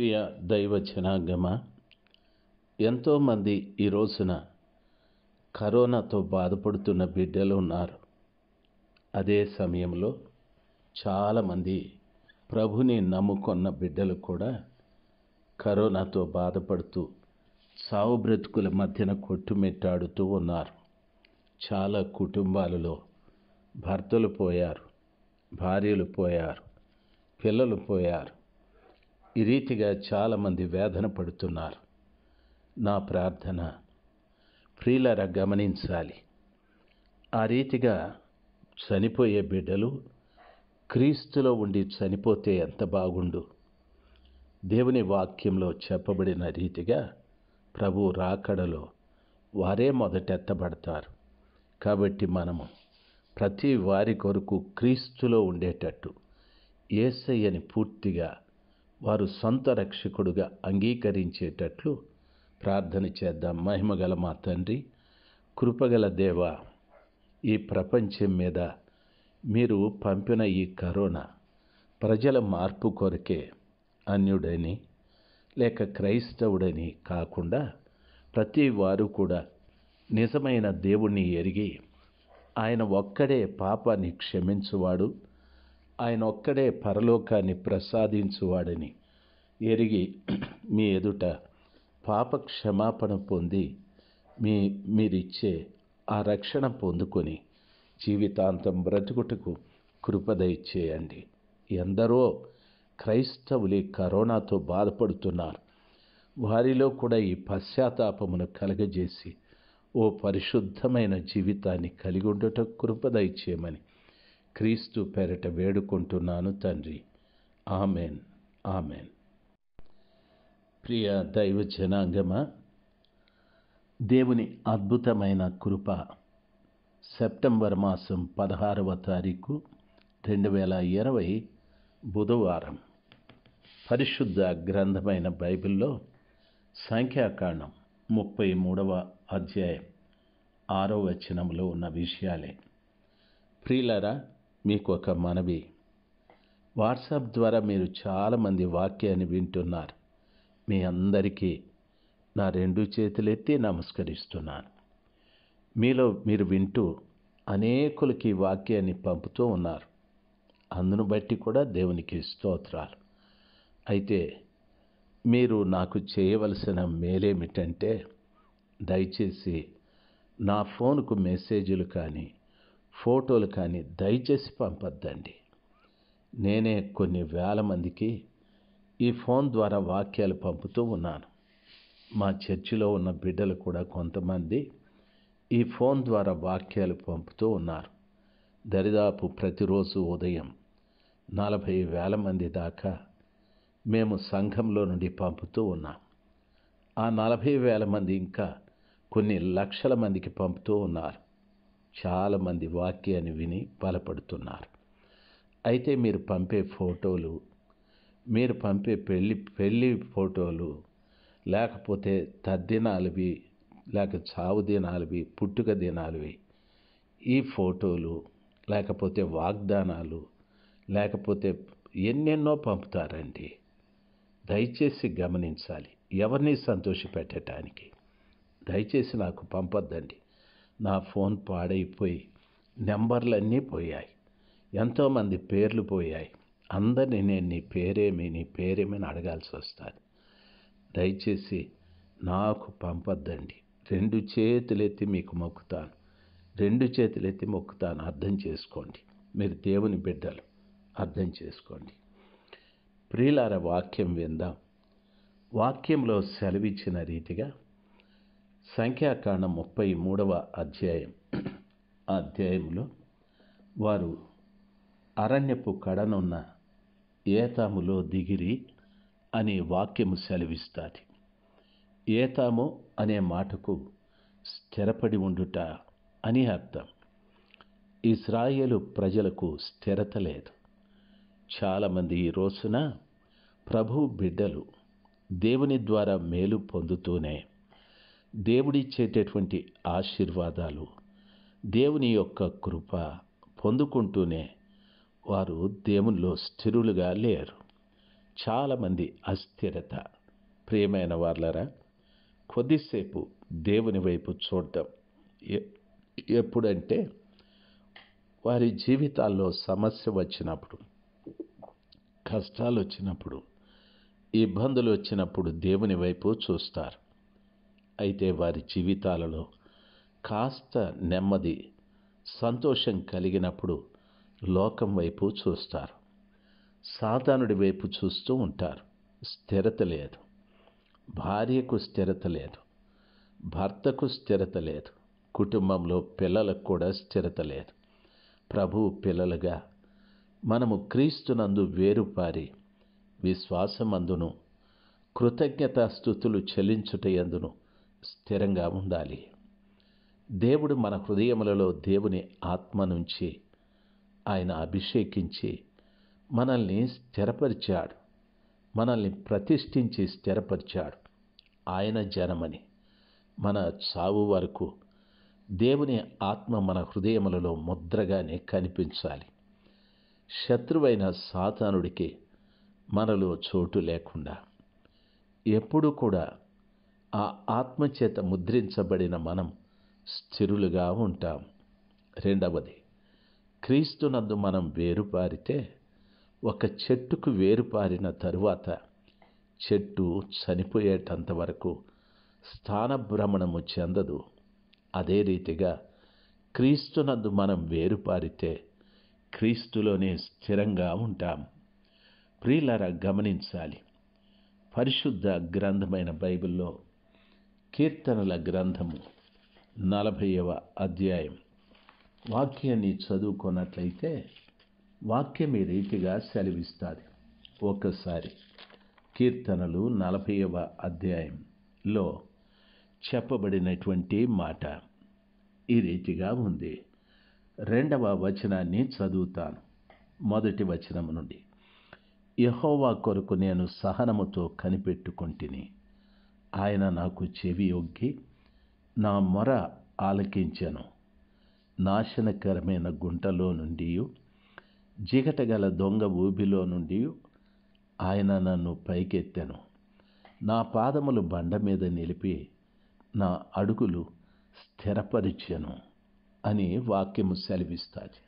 ప్రియ దైవ జనాగమ ఎంతోమంది ఈ రోజున కరోనాతో బాధపడుతున్న బిడ్డలు ఉన్నారు అదే సమయంలో చాలామంది ప్రభుని నమ్ముకున్న బిడ్డలు కూడా కరోనాతో బాధపడుతూ సావు బ్రతుకుల మధ్యన కొట్టుమిట్టాడుతూ ఉన్నారు చాలా కుటుంబాలలో భర్తలు పోయారు భార్యలు పోయారు పిల్లలు పోయారు ఈ రీతిగా చాలామంది వేదన పడుతున్నారు నా ప్రార్థన ప్రియులర గమనించాలి ఆ రీతిగా చనిపోయే బిడ్డలు క్రీస్తులో ఉండి చనిపోతే ఎంత బాగుండు దేవుని వాక్యంలో చెప్పబడిన రీతిగా ప్రభు రాకడలో వారే మొదటెత్తబడతారు కాబట్టి మనము ప్రతి వారి కొరకు క్రీస్తులో ఉండేటట్టు ఏసయ్యని పూర్తిగా వారు సొంత రక్షకుడుగా అంగీకరించేటట్లు ప్రార్థన చేద్దాం మహిమగల మా తండ్రి కృపగల దేవ ఈ ప్రపంచం మీద మీరు పంపిన ఈ కరోనా ప్రజల మార్పు కొరకే అన్యుడని లేక క్రైస్తవుడని కాకుండా ప్రతి వారు కూడా నిజమైన దేవుణ్ణి ఎరిగి ఆయన ఒక్కడే పాపాన్ని క్షమించువాడు ఆయన ఒక్కడే పరలోకాన్ని ప్రసాదించువాడని ఎరిగి మీ ఎదుట పాప క్షమాపణ పొంది మీ మీరిచ్చే ఆ రక్షణ పొందుకొని జీవితాంతం బ్రతుకుటకు కృపదయచేయండి ఎందరో క్రైస్తవులే కరోనాతో బాధపడుతున్నారు వారిలో కూడా ఈ పశ్చాత్తాపమును కలగజేసి ఓ పరిశుద్ధమైన జీవితాన్ని కలిగి ఉండటం కృపదయచేయమని క్రీస్తు పేరిట వేడుకుంటున్నాను తండ్రి ఆమెన్ ఆమెన్ ప్రియ దైవ జనాంగమ దేవుని అద్భుతమైన కృప సెప్టెంబర్ మాసం పదహారవ తారీఖు రెండు వేల ఇరవై బుధవారం పరిశుద్ధ గ్రంథమైన బైబిల్లో సంఖ్యాకాండం ముప్పై మూడవ అధ్యాయం ఆరో వచనంలో ఉన్న విషయాలే ప్రియులరా మీకు ఒక మనవి వాట్సాప్ ద్వారా మీరు చాలామంది వాక్యాన్ని వింటున్నారు మీ అందరికీ నా రెండు చేతులెత్తి నమస్కరిస్తున్నాను మీలో మీరు వింటూ అనేకులకి వాక్యాన్ని పంపుతూ ఉన్నారు అందును బట్టి కూడా దేవునికి స్తోత్రాలు అయితే మీరు నాకు చేయవలసిన మేలేమిటంటే దయచేసి నా ఫోన్కు మెసేజ్లు కానీ ఫోటోలు కానీ దయచేసి పంపొద్దండి నేనే కొన్ని వేల మందికి ఈ ఫోన్ ద్వారా వాక్యాలు పంపుతూ ఉన్నాను మా చర్చిలో ఉన్న బిడ్డలు కూడా కొంతమంది ఈ ఫోన్ ద్వారా వాక్యాలు పంపుతూ ఉన్నారు దరిదాపు ప్రతిరోజు ఉదయం నలభై వేల మంది దాకా మేము సంఘంలో నుండి పంపుతూ ఉన్నాం ఆ నలభై వేల మంది ఇంకా కొన్ని లక్షల మందికి పంపుతూ ఉన్నారు చాలామంది వాక్యాన్ని విని బలపడుతున్నారు అయితే మీరు పంపే ఫోటోలు మీరు పంపే పెళ్ళి పెళ్ళి ఫోటోలు లేకపోతే తద్దినాలువి లేక చావు దినాలువి పుట్టుక దినాలువి ఈ ఫోటోలు లేకపోతే వాగ్దానాలు లేకపోతే ఎన్నెన్నో పంపుతారండి దయచేసి గమనించాలి ఎవరిని సంతోషపెట్టడానికి దయచేసి నాకు పంపొద్దండి నా ఫోన్ పాడైపోయి నెంబర్లన్నీ పోయాయి ఎంతోమంది పేర్లు పోయాయి అందరినీ నేను నీ పేరేమి నీ పేరేమి అని అడగాల్సి వస్తుంది దయచేసి నాకు పంపద్దండి రెండు చేతులెత్తి మీకు మొక్కుతాను రెండు చేతులెత్తి మొక్కుతాను అర్థం చేసుకోండి మీరు దేవుని బిడ్డలు అర్థం చేసుకోండి ప్రియులార వాక్యం విందాం వాక్యంలో సెలవిచ్చిన రీతిగా సంఖ్యాకాండ ముప్పై మూడవ అధ్యాయం ఆ అధ్యాయంలో వారు అరణ్యపు కడనున్న ఏతాములో దిగిరి అనే వాక్యము సెలవిస్తాది ఏతాము అనే మాటకు స్థిరపడి ఉండుట అని అర్థం ఇస్రాయేలు ప్రజలకు స్థిరత లేదు చాలామంది ఈ రోజున ప్రభు బిడ్డలు దేవుని ద్వారా మేలు పొందుతూనే దేవుడిచ్చేటటువంటి ఆశీర్వాదాలు దేవుని యొక్క కృప పొందుకుంటూనే వారు దేవునిలో స్థిరులుగా లేరు చాలామంది అస్థిరత ప్రియమైన వాళ్ళరా కొద్దిసేపు దేవుని వైపు చూడటం ఎప్పుడంటే వారి జీవితాల్లో సమస్య వచ్చినప్పుడు కష్టాలు వచ్చినప్పుడు ఇబ్బందులు వచ్చినప్పుడు దేవుని వైపు చూస్తారు అయితే వారి జీవితాలలో కాస్త నెమ్మది సంతోషం కలిగినప్పుడు లోకం వైపు చూస్తారు సాతానుడి వైపు చూస్తూ ఉంటారు స్థిరత లేదు భార్యకు స్థిరత లేదు భర్తకు స్థిరత లేదు కుటుంబంలో పిల్లలకు కూడా స్థిరత లేదు ప్రభు పిల్లలుగా మనము క్రీస్తునందు వేరుపారి విశ్వాసమందును కృతజ్ఞతాస్థుతులు చెల్లించుటయందును స్థిరంగా ఉండాలి దేవుడు మన హృదయములలో దేవుని ఆత్మ నుంచి ఆయన అభిషేకించి మనల్ని స్థిరపరిచాడు మనల్ని ప్రతిష్ఠించి స్థిరపరిచాడు ఆయన జనమని మన చావు వరకు దేవుని ఆత్మ మన హృదయములలో ముద్రగానే కనిపించాలి శత్రువైన సాతానుడికి మనలో చోటు లేకుండా ఎప్పుడు కూడా ఆ ఆత్మచేత ముద్రించబడిన మనం స్థిరులుగా ఉంటాం రెండవది క్రీస్తునందు మనం వేరుపారితే ఒక చెట్టుకు వేరుపారిన తరువాత చెట్టు చనిపోయేటంత వరకు స్థానభ్రమణము చెందదు అదే రీతిగా క్రీస్తునందు మనం వేరుపారితే క్రీస్తులోనే స్థిరంగా ఉంటాం ప్రియులరా గమనించాలి పరిశుద్ధ గ్రంథమైన బైబిల్లో కీర్తనల గ్రంథము నలభైవ అధ్యాయం వాక్యాన్ని చదువుకున్నట్లయితే వాక్యం ఈ రీతిగా సెలవిస్తుంది ఒకసారి కీర్తనలు నలభైవ అధ్యాయంలో చెప్పబడినటువంటి మాట ఈ రీతిగా ఉంది రెండవ వచనాన్ని చదువుతాను మొదటి వచనం నుండి యహోవా కొరకు నేను సహనముతో కనిపెట్టుకుంటుని ఆయన నాకు చెవి ఒగ్గి నా మొర ఆలకించెను నాశనకరమైన గుంటలో నుండి జిగటగల దొంగ ఊబిలో నుండి ఆయన నన్ను పైకెత్తెను నా పాదములు బండ మీద నిలిపి నా అడుగులు స్థిరపరిచెను అని వాక్యము సెలవిస్తాది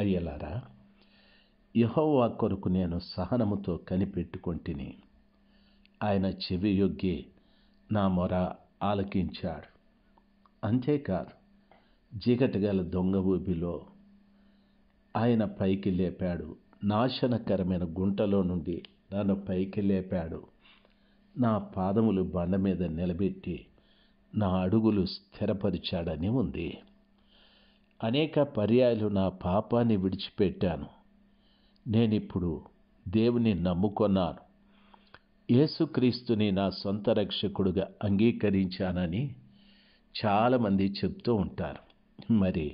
అయ్యలారా యహోవా కొరకు నేను సహనముతో కనిపెట్టుకొంటిని ఆయన చెవి నా మొర ఆలకించాడు అంతేకాదు చీకటిగల దొంగ ఊబిలో ఆయన పైకి లేపాడు నాశనకరమైన గుంటలో నుండి నన్ను పైకి లేపాడు నా పాదములు బండ మీద నిలబెట్టి నా అడుగులు స్థిరపరిచాడని ఉంది అనేక పర్యాయాలు నా పాపాన్ని విడిచిపెట్టాను నేనిప్పుడు దేవుని నమ్ముకున్నాను యేసుక్రీస్తుని నా సొంత రక్షకుడుగా అంగీకరించానని చాలామంది చెప్తూ ఉంటారు మరి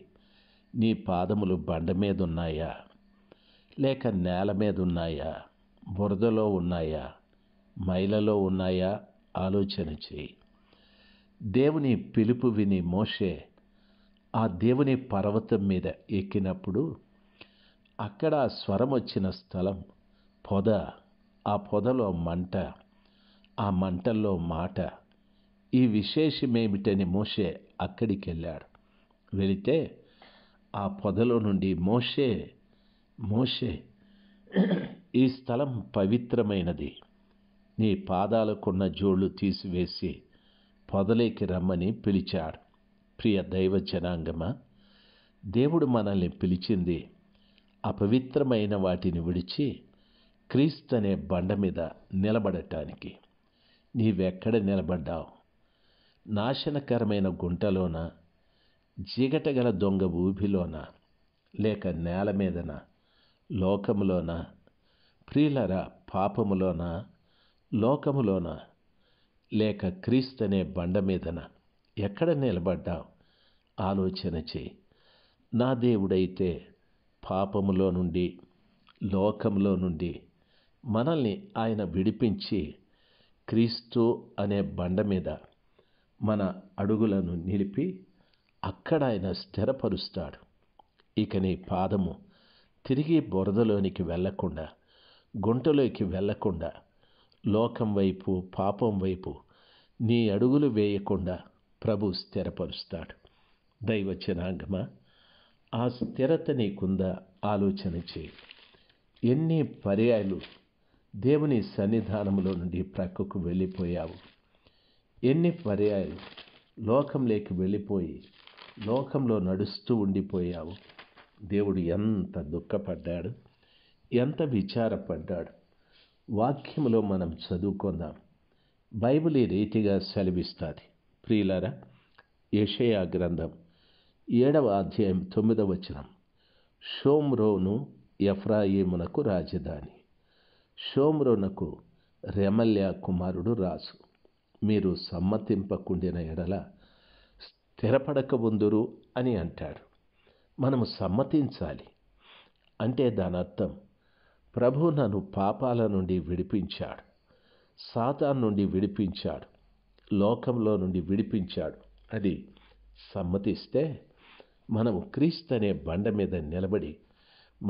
నీ పాదములు బండ మీద ఉన్నాయా లేక నేల మీద ఉన్నాయా బురదలో ఉన్నాయా మైలలో ఉన్నాయా ఆలోచన చేయి దేవుని పిలుపు విని మోషే ఆ దేవుని పర్వతం మీద ఎక్కినప్పుడు అక్కడ స్వరం వచ్చిన స్థలం పొద ఆ పొదలో మంట ఆ మంటల్లో మాట ఈ విశేషమేమిటని మోషే అక్కడికి వెళ్ళాడు వెళితే ఆ పొదలో నుండి మోషే మోషే ఈ స్థలం పవిత్రమైనది నీ పాదాలకున్న జోళ్ళు తీసివేసి పొదలేకి రమ్మని పిలిచాడు ప్రియ దైవ జనాంగమా దేవుడు మనల్ని పిలిచింది అపవిత్రమైన వాటిని విడిచి క్రీస్తు అనే బండ మీద నిలబడటానికి నీవెక్కడ నిలబడ్డావు నాశనకరమైన గుంటలోన చీకటగల దొంగ ఊభిలోన లేక నేల మీదన లోకములోన ప్రియులర పాపములోన లోకములోన లేక క్రీస్తు అనే బండ మీదన ఎక్కడ నిలబడ్డావు ఆలోచన చేయి నా దేవుడైతే పాపములో నుండి లోకంలో నుండి మనల్ని ఆయన విడిపించి క్రీస్తు అనే బండ మీద మన అడుగులను నిలిపి అక్కడ ఆయన స్థిరపరుస్తాడు ఇక నీ పాదము తిరిగి బురదలోనికి వెళ్ళకుండా గుంటలోకి వెళ్ళకుండా లోకం వైపు పాపం వైపు నీ అడుగులు వేయకుండా ప్రభు స్థిరపరుస్తాడు దైవచనాంగమా ఆ స్థిరత నీకుందా ఆలోచన చేయి ఎన్ని పర్యాయాలు దేవుని సన్నిధానంలో నుండి ప్రక్కకు వెళ్ళిపోయావు ఎన్ని పర్యాలు లోకంలోకి వెళ్ళిపోయి లోకంలో నడుస్తూ ఉండిపోయావు దేవుడు ఎంత దుఃఖపడ్డాడు ఎంత విచారపడ్డాడు వాక్యంలో మనం చదువుకుందాం బైబిల్ ఈ రీతిగా సెలవిస్తుంది ప్రియులరా యషయా గ్రంథం ఏడవ అధ్యాయం తొమ్మిదవ వచనం షోమ్రోను ఎఫ్రాయిమునకు రాజధాని శోమ్రోనకు రెమల్య కుమారుడు రాజు మీరు సమ్మతింపకుండిన ఎడల స్థిరపడక ఉందురు అని అంటాడు మనము సమ్మతించాలి అంటే దాని అర్థం ప్రభు నన్ను పాపాల నుండి విడిపించాడు సాతాన్ నుండి విడిపించాడు లోకంలో నుండి విడిపించాడు అది సమ్మతిస్తే మనము క్రీస్తు అనే బండ మీద నిలబడి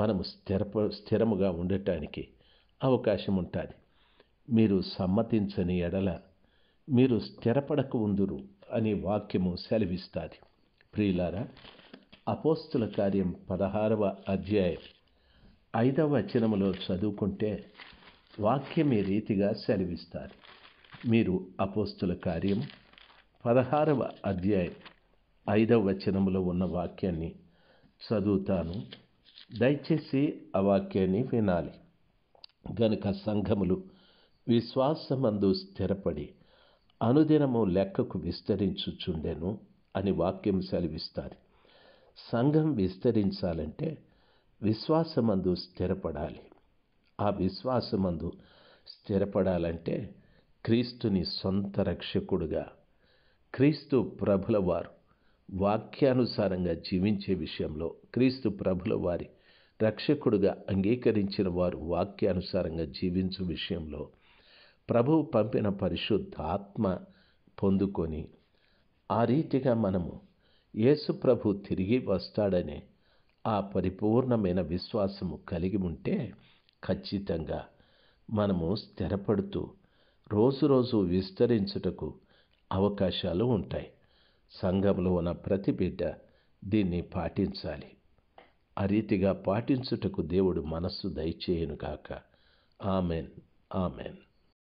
మనము స్థిరప స్థిరముగా ఉండటానికి అవకాశం ఉంటుంది మీరు సమ్మతించని ఎడల మీరు స్థిరపడక ఉందురు అనే వాక్యము సెలవిస్తుంది ప్రియులారా అపోస్తుల కార్యం పదహారవ అధ్యాయం ఐదవ వచనములో చదువుకుంటే వాక్యం ఈ రీతిగా సెలవిస్తారు మీరు అపోస్తుల కార్యం పదహారవ అధ్యాయం ఐదవ వచనములో ఉన్న వాక్యాన్ని చదువుతాను దయచేసి ఆ వాక్యాన్ని వినాలి గనుక సంఘములు విశ్వాసమందు స్థిరపడి అనుదినము లెక్కకు విస్తరించుచుండెను అని వాక్యం సెలవిస్తారు సంఘం విస్తరించాలంటే విశ్వాసమందు స్థిరపడాలి ఆ విశ్వాసమందు స్థిరపడాలంటే క్రీస్తుని సొంత రక్షకుడుగా క్రీస్తు ప్రభుల వారు వాక్యానుసారంగా జీవించే విషయంలో క్రీస్తు ప్రభుల వారి రక్షకుడుగా అంగీకరించిన వారు వాక్యానుసారంగా జీవించు విషయంలో ప్రభువు పంపిన పరిశుద్ధాత్మ పొందుకొని ఆ రీతిగా మనము యేసు ప్రభు తిరిగి వస్తాడనే ఆ పరిపూర్ణమైన విశ్వాసము కలిగి ఉంటే ఖచ్చితంగా మనము స్థిరపడుతూ రోజు రోజు విస్తరించుటకు అవకాశాలు ఉంటాయి సంఘంలో ఉన్న ప్రతి బిడ్డ దీన్ని పాటించాలి ఆ రీతిగా పాటించుటకు దేవుడు మనస్సు కాక ఆమెన్ ఆమెన్